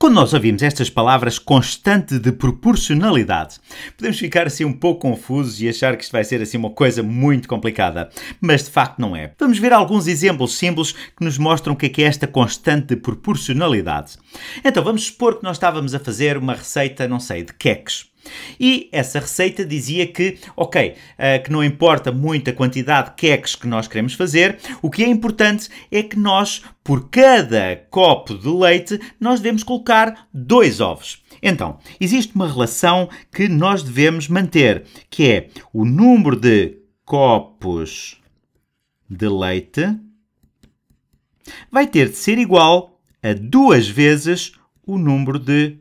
Quando nós ouvimos estas palavras constante de proporcionalidade, podemos ficar assim um pouco confusos e achar que isto vai ser assim uma coisa muito complicada, mas de facto não é. Vamos ver alguns exemplos simples que nos mostram o que é, que é esta constante de proporcionalidade. Então vamos supor que nós estávamos a fazer uma receita, não sei, de queques. E essa receita dizia que, ok, uh, que não importa muito a quantidade de queques que nós queremos fazer, o que é importante é que nós, por cada copo de leite, nós devemos colocar dois ovos. Então, existe uma relação que nós devemos manter, que é o número de copos de leite vai ter de ser igual a duas vezes o número de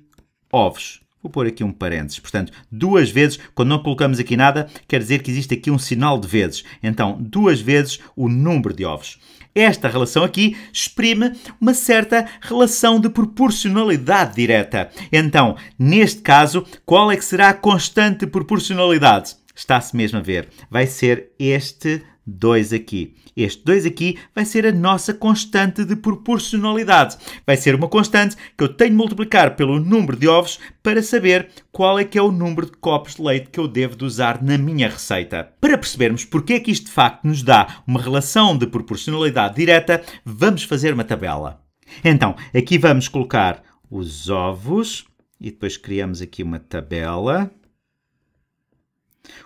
ovos. Vou pôr aqui um parênteses. Portanto, duas vezes, quando não colocamos aqui nada, quer dizer que existe aqui um sinal de vezes. Então, duas vezes o número de ovos. Esta relação aqui exprime uma certa relação de proporcionalidade direta. Então, neste caso, qual é que será a constante proporcionalidade? Está-se mesmo a ver. Vai ser este 2 aqui. Este 2 aqui vai ser a nossa constante de proporcionalidade. Vai ser uma constante que eu tenho de multiplicar pelo número de ovos para saber qual é que é o número de copos de leite que eu devo de usar na minha receita. Para percebermos porque é que isto de facto nos dá uma relação de proporcionalidade direta, vamos fazer uma tabela. Então, aqui vamos colocar os ovos e depois criamos aqui uma tabela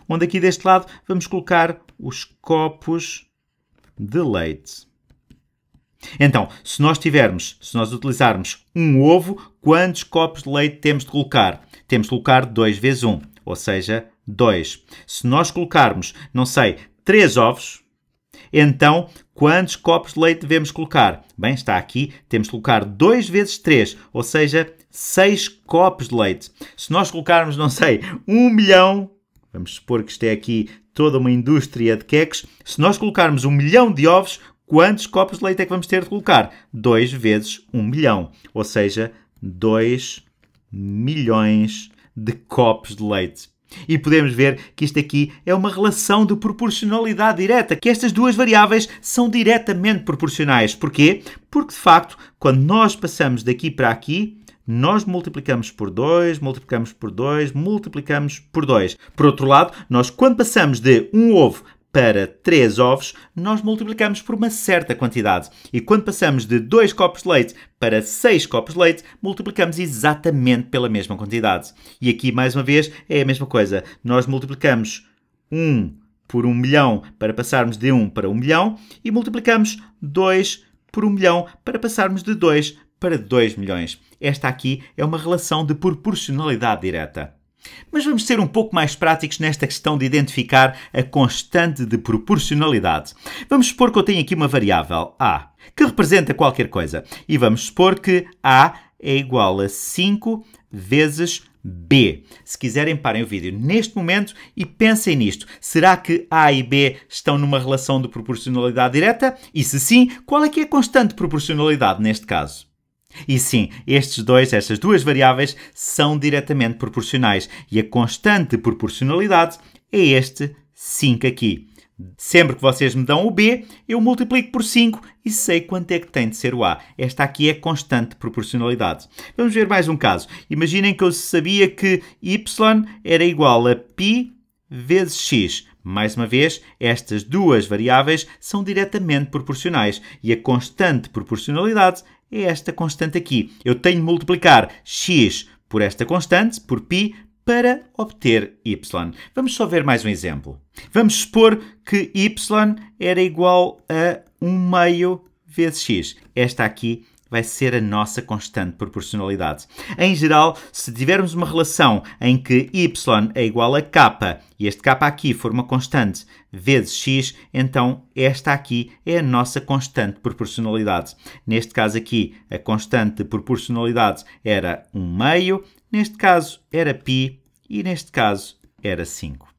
onde aqui deste lado vamos colocar os copos de leite. Então, se nós tivermos, se nós utilizarmos um ovo, quantos copos de leite temos de colocar? Temos de colocar 2 vezes 1, ou seja, 2. Se nós colocarmos, não sei, 3 ovos, então quantos copos de leite devemos colocar? Bem, está aqui, temos de colocar 2 vezes 3, ou seja, 6 copos de leite. Se nós colocarmos, não sei, 1 milhão vamos supor que isto é aqui toda uma indústria de queques, se nós colocarmos um milhão de ovos, quantos copos de leite é que vamos ter de colocar? 2 vezes 1 um milhão, ou seja, 2 milhões de copos de leite. E podemos ver que isto aqui é uma relação de proporcionalidade direta, que estas duas variáveis são diretamente proporcionais. Porquê? Porque, de facto, quando nós passamos daqui para aqui, nós multiplicamos por 2, multiplicamos por 2, multiplicamos por 2. Por outro lado, nós quando passamos de um ovo para 3 ovos, nós multiplicamos por uma certa quantidade. E quando passamos de 2 copos de leite para 6 copos de leite, multiplicamos exatamente pela mesma quantidade. E aqui, mais uma vez, é a mesma coisa. Nós multiplicamos 1 um por 1 um milhão para passarmos de 1 um para 1 milhão e multiplicamos 2 por 1 milhão para passarmos de 2 para 2 milhões. Esta aqui é uma relação de proporcionalidade direta. Mas vamos ser um pouco mais práticos nesta questão de identificar a constante de proporcionalidade. Vamos supor que eu tenho aqui uma variável A, que representa qualquer coisa, e vamos supor que A é igual a 5 vezes B. Se quiserem, parem o vídeo neste momento e pensem nisto. Será que A e B estão numa relação de proporcionalidade direta? E se sim, qual é que é a constante de proporcionalidade neste caso? E sim, estes dois, estas duas variáveis, são diretamente proporcionais e a constante proporcionalidade é este 5 aqui. Sempre que vocês me dão o B, eu multiplico por 5 e sei quanto é que tem de ser o A. Esta aqui é constante proporcionalidade. Vamos ver mais um caso. Imaginem que eu sabia que Y era igual a π vezes x. Mais uma vez, estas duas variáveis são diretamente proporcionais e a constante proporcionalidade é esta constante aqui. Eu tenho de multiplicar x por esta constante, por π, para obter y. Vamos só ver mais um exemplo. Vamos supor que y era igual a 1 meio vezes x. Esta aqui vai ser a nossa constante proporcionalidade. Em geral, se tivermos uma relação em que y é igual a k e este k aqui for uma constante vezes x, então esta aqui é a nossa constante proporcionalidade. Neste caso aqui, a constante de proporcionalidade era 1 meio, neste caso era π e neste caso era 5.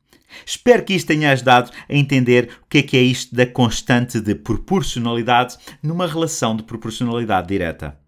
Espero que isto tenha ajudado a entender o que é que é isto da constante de proporcionalidade numa relação de proporcionalidade direta.